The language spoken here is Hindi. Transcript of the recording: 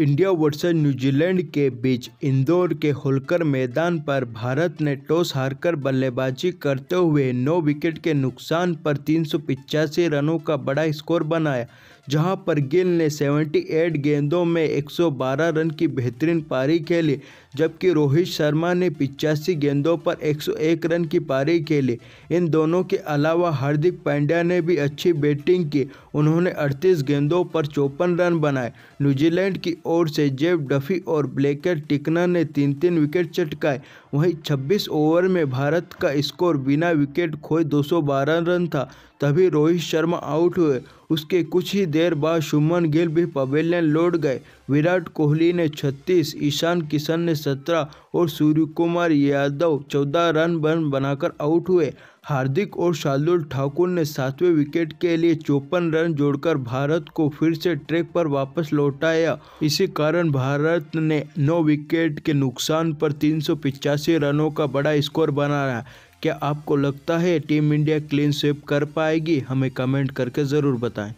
इंडिया वर्सेज न्यूजीलैंड के बीच इंदौर के होलकर मैदान पर भारत ने टॉस हारकर बल्लेबाजी करते हुए 9 विकेट के नुकसान पर तीन रनों का बड़ा स्कोर बनाया जहां पर गिल ने 78 गेंदों में 112 रन की बेहतरीन पारी खेली जबकि रोहित शर्मा ने पिचासी गेंदों पर 101 रन की पारी खेली इन दोनों के अलावा हार्दिक पांड्या ने भी अच्छी बैटिंग की उन्होंने 38 गेंदों पर चौपन रन बनाए न्यूजीलैंड की ओर से जेब डफी और ब्लेकर टिकना ने तीन तीन विकेट चटकाए वहीं 26 ओवर में भारत का स्कोर बिना विकेट खोए 212 रन था तभी रोहित शर्मा आउट हुए उसके कुछ ही देर बाद शुभमन गिल भी पवेलियन लौट गए विराट कोहली ने 36, ईशान किशन ने 17 और सूर्यकुमार यादव 14 रन बन बनाकर आउट हुए हार्दिक और शार्दुल ठाकुर ने सातवें विकेट के लिए चौपन रन जोड़कर भारत को फिर से ट्रैक पर वापस लौटाया इसी कारण भारत ने नौ विकेट के नुकसान पर तीन रनों का बड़ा स्कोर बनाया क्या आपको लगता है टीम इंडिया क्लीन स्वीप कर पाएगी हमें कमेंट करके ज़रूर बताएं